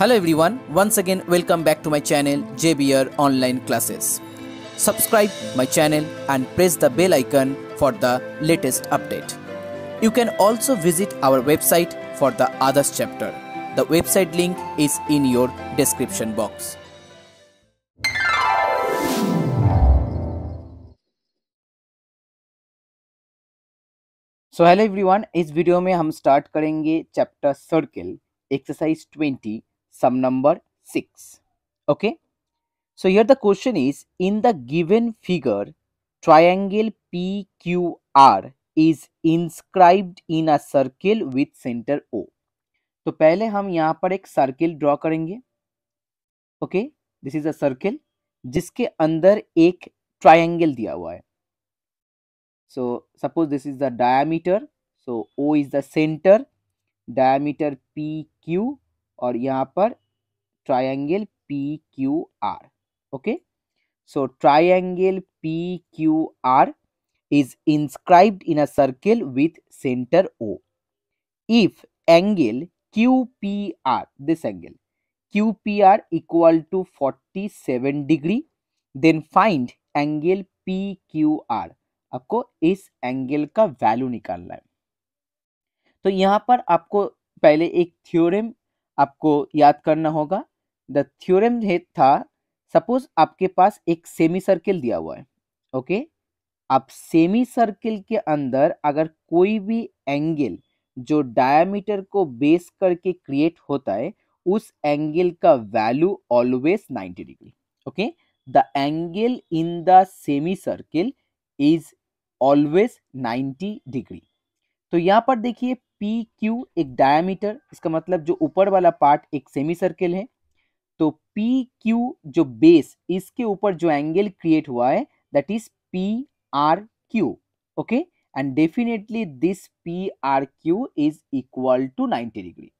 Hello everyone once again welcome back to my channel JBR online classes subscribe my channel and press the bell icon for the latest update you can also visit our website for the others chapter the website link is in your description box so hello everyone इस video में हम start करेंगे chapter circle exercise twenty sum number 6 okay so here the question is in the given figure triangle pqr is inscribed in a circle with center o तो पहले हम यहाँ पर एक सर्किल ड्रॉ करेंगे okay this is a circle जिसके अंदर एक ट्रायंगल दिया हुआ है so suppose this is the diameter so O is the centre diameter P Q और यहाँ पर triangle P Q R okay so triangle P Q R is inscribe in a circle with centre O if angle Q P R this angle Q P R equal to forty seven degree then find angle P Q R आपको इस angle का value निकालना है तो यहां पर आपको पहले एक थ्योरम आपको याद करना होगा द थ्योरम था सपोज आपके पास एक सेमी सर्किल दिया हुआ है ओके okay? आप सेमी सर्किल के अंदर अगर कोई भी एंगल जो डायमीटर को बेस करके क्रिएट होता है उस एंगल का value always 90 degree okay the angle in the semi circle is always 90 degree तो यहाँ पर देखिए पी क्यू एक डायामीटर इसका मतलब जो ऊपर वाला पार्ट एक सेमी सर्किल है तो पी क्यू जो बेस इसके ऊपर जो एंगल क्रिएट हुआ है that is P R Q okay and definitely this P R Q is equal to 90 degree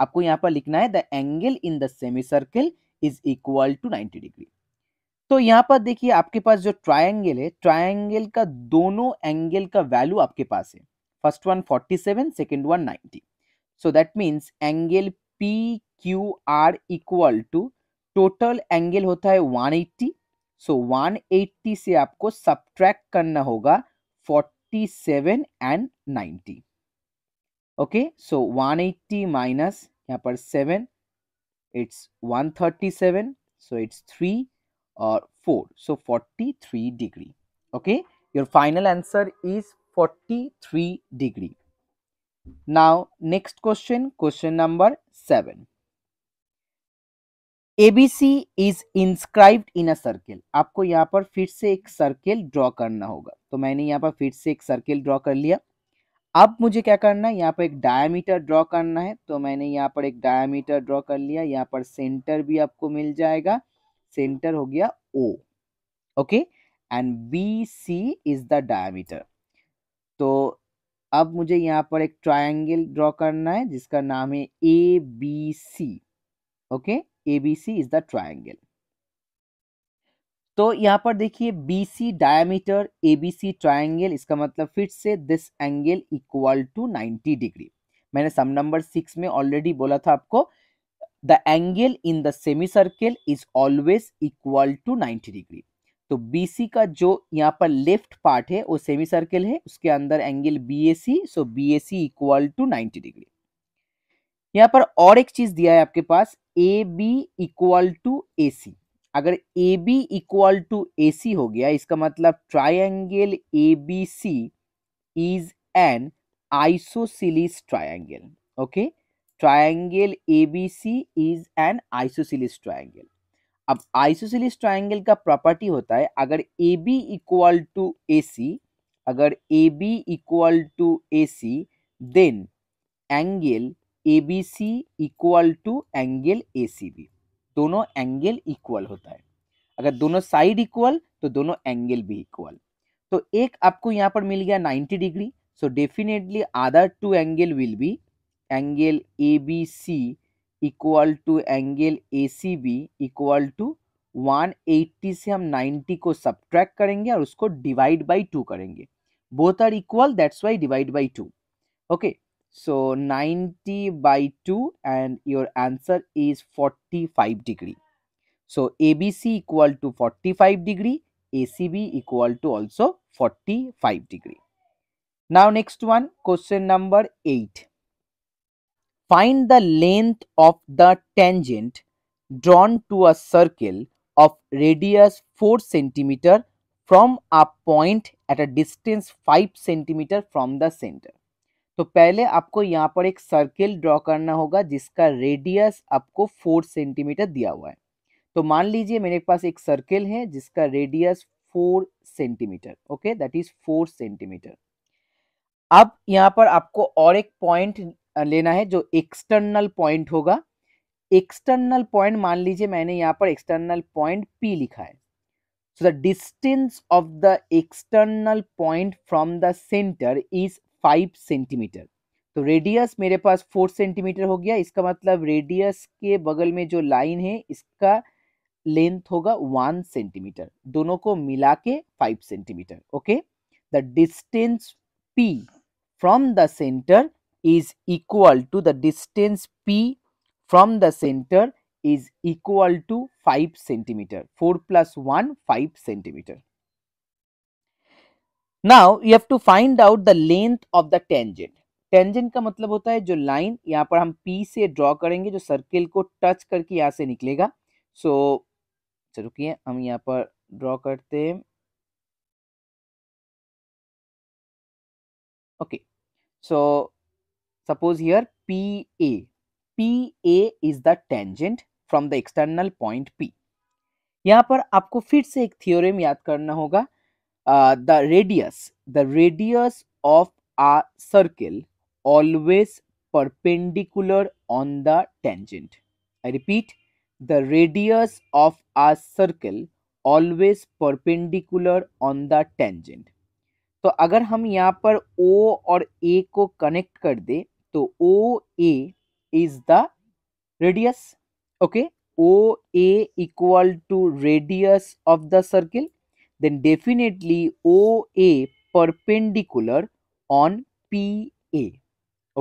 आपको यहाँ पर लिखना है the angle in the semi circle is equal to 90 degree तो यहाँ पर देखिए आपके पास जो ट्राइंगल है ट्राइंगल का दोनों एंगल का वैल्यू आपके पास है first one 47 second one 90 so that means angle pqr equal to total angle होता है 180 सो so 180 से आपको सब्ट्रैक्ट करना होगा 47 एंड 90 ओके सो 180 माइनस यहाँ पर 7 इट्स 137 सो इट्स 3 और 4 so 43 degree okay your final answer is 43 degree. Now next question, question number 7. ABC is inscribed in a circle. आपको यहाँ पर फिर से एक सर्किल ड्रॉ करना होगा तो मैंने यहाँ पर फिर से एक सर्किल ड्रॉ कर लिया अब मुझे क्या करना है यहाँ पर एक डायामीटर ड्रॉ करना है तो मैंने यहाँ पर एक डायमीटर ड्रॉ कर लिया यहाँ पर सेंटर भी आपको मिल जाएगा सेंटर हो गया O okay and B C is the diameter तो अब मुझे यहाँ पर एक ट्रायंगल ड्रॉ करना है जिसका नाम है A B C okay A B C is the triangle तो यहाँ पर देखिए B C diameter A B C triangle इसका मतलब फिर से this angle equal to 90 degree मैंने सम नंबर सिक्स में ऑलरेडी बोला था आपको the angle in the semi circle is always equal to 90 degree तो BC का जो यहाँ पर लेफ्ट पार्ट है वो सेमी सर्कल है उसके अंदर angle BAC so BAC equal to 90 degree यहाँ पर और एक चीज दिया है आपके पास A B equal to A C अगर A B equal to A C हो गया इसका मतलब triangle A B C is an isosceles triangle okay triangle A B C is an isosceles triangle अब आइसोसिलिस ट्राइंगल का property होता है अगर A B equal to A C अगर A B equal to A C then angle A B C equal to angle A C B दोनों angle equal होता है अगर दोनों साइड इक्वल तो दोनों एंगल भी इक्वल तो एक आपको यहाँ पर मिल गया 90 degree so definitely other two angle will be angle A B C equal to angle A C B equal to one eighty से हम नाइन्टी को सब्ट्रैक्ट करेंगे और उसको डिवाइड बाई टू करेंगे both are equal that's why divide by two okay so ninety by two and your answer is forty five degree so A B C equal to forty five degree A C B equal to also forty five degree now next one question number eight Find the length of the tangent drawn to a circle of radius 4 cm from a point at a distance 5 cm from the center. तो पहले आपको यहाँ पर एक circle draw करना होगा जिसका radius आपको फोर सेंटीमीटर दिया हुआ है तो मान लीजिए मेरे पास एक सर्किल है जिसका radius four centimetre okay that is four centimetre अब यहाँ पर आपको और एक पॉइंट लेना है जो एक्सटर्नल पॉइंट होगा एक्सटर्नल पॉइंट मान लीजिए मैंने यहाँ पर एक्सटर्नल पॉइंट पी लिखा है so the distance of the external point from the centre is five centimetre तो रेडियस मेरे पास फोर सेंटीमीटर हो गया इसका मतलब रेडियस के बगल में जो लाइन है इसका लेंथ होगा वन सेंटीमीटर दोनों को मिला के five centimetre okay the distance P from the centre is equal to the distance P from the center is equal to 5 cm 4 plus 1, 5 cm now you have to find out the length of the tangent tangent का मतलब होता है जो line यहाँ पर हम P से draw करेंगे जो सर्किल को टच करके यहाँ से निकलेगा सो so, रुकिए हम यहाँ पर ड्रॉ करते हैं okay so suppose here P A P A is the tangent from the external point P यहाँ पर आपको फिर से एक थियोरेम याद करना होगा the radius the radius of a circle always perpendicular on the tangent I repeat the radius of a circle always perpendicular on the tangent तो अगर हम यहाँ पर ओ और ए को कनेक्ट कर दे So OA is the radius okay oa equal to radius of the circle then definitely oa perpendicular on pa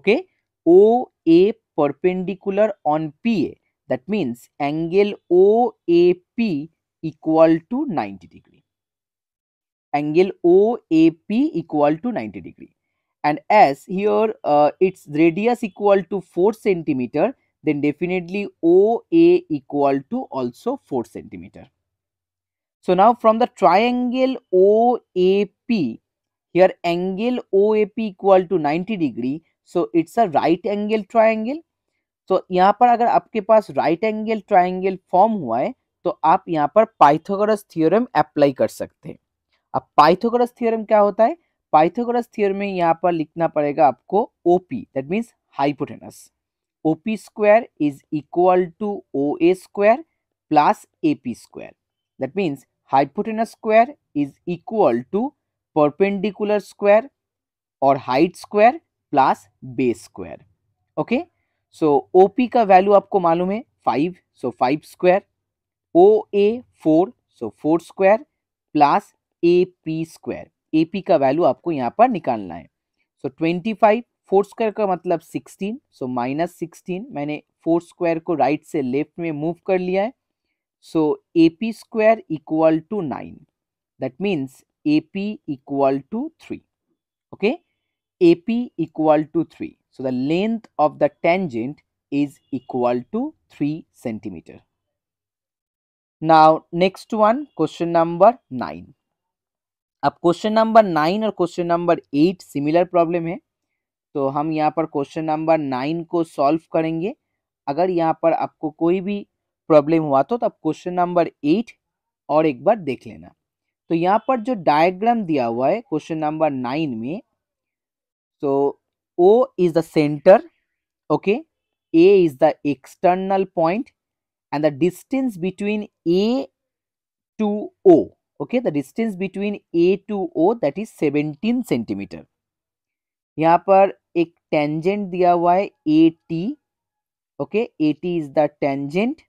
okay oa perpendicular on pa that means angle oap equal to 90 degree angle oap equal to 90 degree and as here uh, its radius equal to 4 cm then definitely oa equal to also 4 cm so now from the triangle oap here angle oap equal to 90 degree so it's a right angle triangle so, यहाँ पर अगर आपके पास right angle triangle form हुआ है तो आप यहाँ पर पाइथागोरस थ्योरम अप्लाई कर सकते हैं अब पाइथागोरस थ्योरम क्या होता है पाइथागोरस थियोरम में यहाँ पर लिखना पड़ेगा आपको OP that means hypotenuse OP square is equal to O A square plus A P square that means hypotenuse square is equal to perpendicular square और height square plus base square okay so OP का value आपको मालूम है five so five square O A four so four square plus A P square A P का value आपको यहाँ पर निकालना है so twenty five four square का मतलब सिक्सटीन सो माइनस सिक्सटीन मैंने फोर स्क्वायर को राइट से लेफ्ट में मूव कर लिया है so A P square equal to nine that means A P equal to three okay A P equal to three so the length of the tangent is equal to three centimetre now next one question number nine अब question number nine और question number eight similar problem है तो हम यहाँ पर question number nine को solve करेंगे अगर यहाँ पर आपको कोई भी प्रॉब्लम हुआ तो तब क्वेश्चन नंबर एट और एक बार देख लेना तो यहाँ पर जो डायग्राम दिया हुआ है क्वेश्चन नंबर नाइन में तो O is the centre okay A is the external point and the distance between A to O okay the distance between A to O that is 17 centimetre यहाँ पर एक tangent दिया हुआ है A T okay A T is the tangent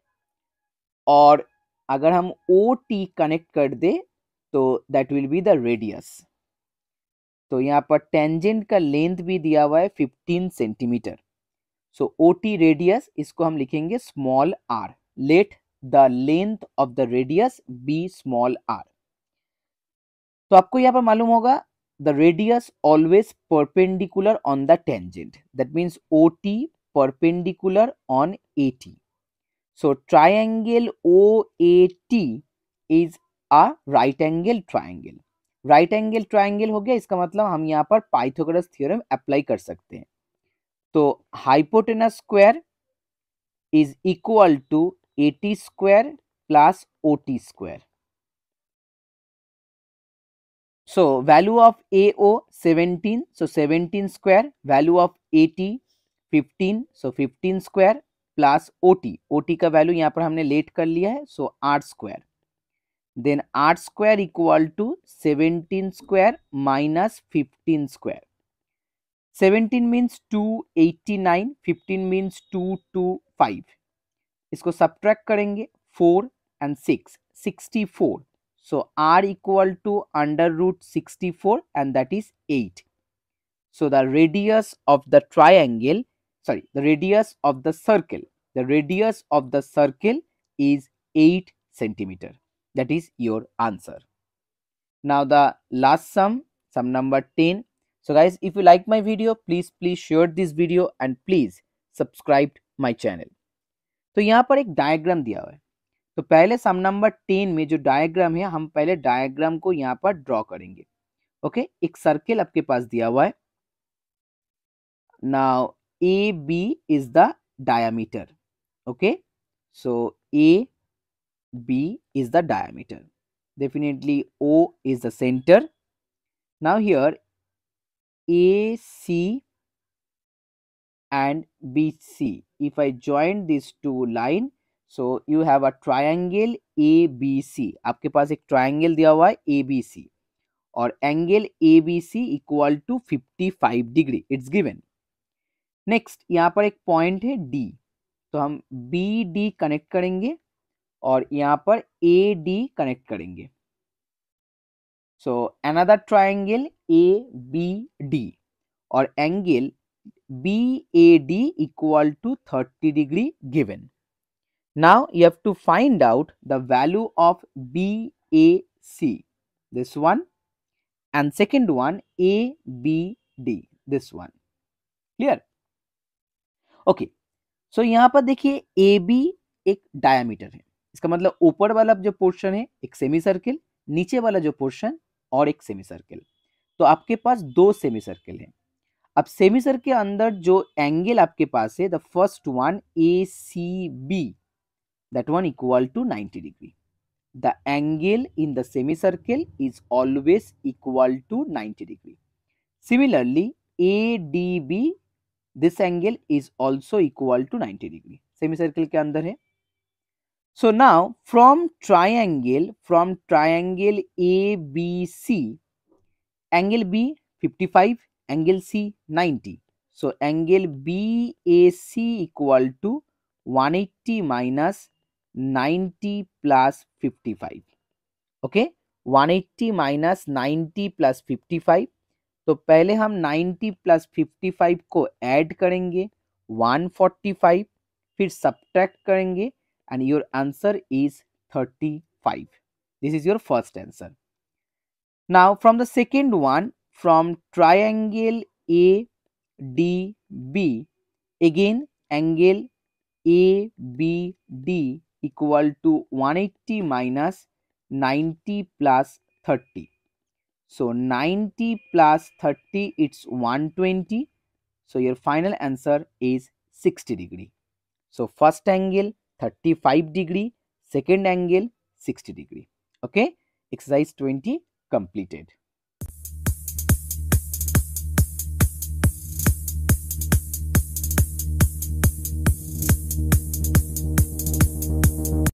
और अगर हम O T connect कर दे तो that will be the radius तो यहाँ पर टेंजेंट का लेंथ भी दिया हुआ है 15 centimetre so O T radius इसको हम लिखेंगे small R let the length of the radius be small R तो आपको यहाँ पर मालूम होगा the radius always perpendicular on the tangent that means O T perpendicular on A T so triangle O A T is a right angle triangle right angle triangle हो गया इसका मतलब हम यहाँ पर पाइथोग्रस थियोरम अप्लाई कर सकते हैं तो hypotenuse square is equal to A T square plus O T square So value of AO 17, so 17 square, value of AT 15, so 15 square plus O T O T का value यहाँ पर हमने let कर लिया है सो आठ square then आठ square equal to seventeen square minus fifteen square seventeen means two eighty nine fifteen means two two five इसको सब्ट्रैक्ट करेंगे four and six sixty four So r equal to under root 64 and that is 8. So the radius of the triangle, sorry, the radius of the circle, the radius of the circle is 8 centimeter. That is your answer. Now the last sum, sum number 10. So guys, if you like my video, please please share this video and please subscribe my channel. So here diagram एक तो पहले सम number ten में जो diagram है हम पहले diagram को यहाँ पर ड्रॉ करेंगे ओके एक सर्किल आपके पास दिया हुआ है now A B is the diameter okay so A B the is definitely O is the centre now here A C and B C if I join this two line so you have a triangle A B C आपके पास एक triangle दिया हुआ है A B C और angle A B C equal to fifty five degree it's given next यहाँ पर एक पॉइंट है डी तो हम बी डी कनेक्ट करेंगे और यहाँ पर ए डी कनेक्ट करेंगे so another triangle A B D और angle B A D equal to thirty degree given Now you have to find out the value of BAC, this one, and second one ABD, this one. Clear okay so यहाँ पर देखिए A B एक diameter है इसका मतलब ऊपर वाला जो पोर्शन है एक सेमी सर्किल नीचे वाला जो पोर्शन और एक सेमी सर्किल तो आपके पास दो सेमी सर्किल है अब सेमी सर्किल के अंदर जो एंगल आपके पास है the first one A C B that one equal to 90 degree. The angle in the semicircle is always equal to 90 degree. Similarly, ADB this angle is also equal to 90 degree. Semicircle के अंदर है. So now from triangle from triangle ABC angle B 55 angle C 90. So angle BAC equal to 180 minus 90 plus 55 okay okay? 180 minus 90 plus 55 तो पहले हम 90 plus 55 को add करेंगे 145 फिर subtract करेंगे and your answer is 35 this is your first answer now from the second one from triangle A D B again angle A B D equal to 180 minus 90 plus 30. So 90 plus 30 it's 120. So your final answer is 60 degree. So first angle 35 degree, second angle 60 degree. Okay, exercise 20 completed.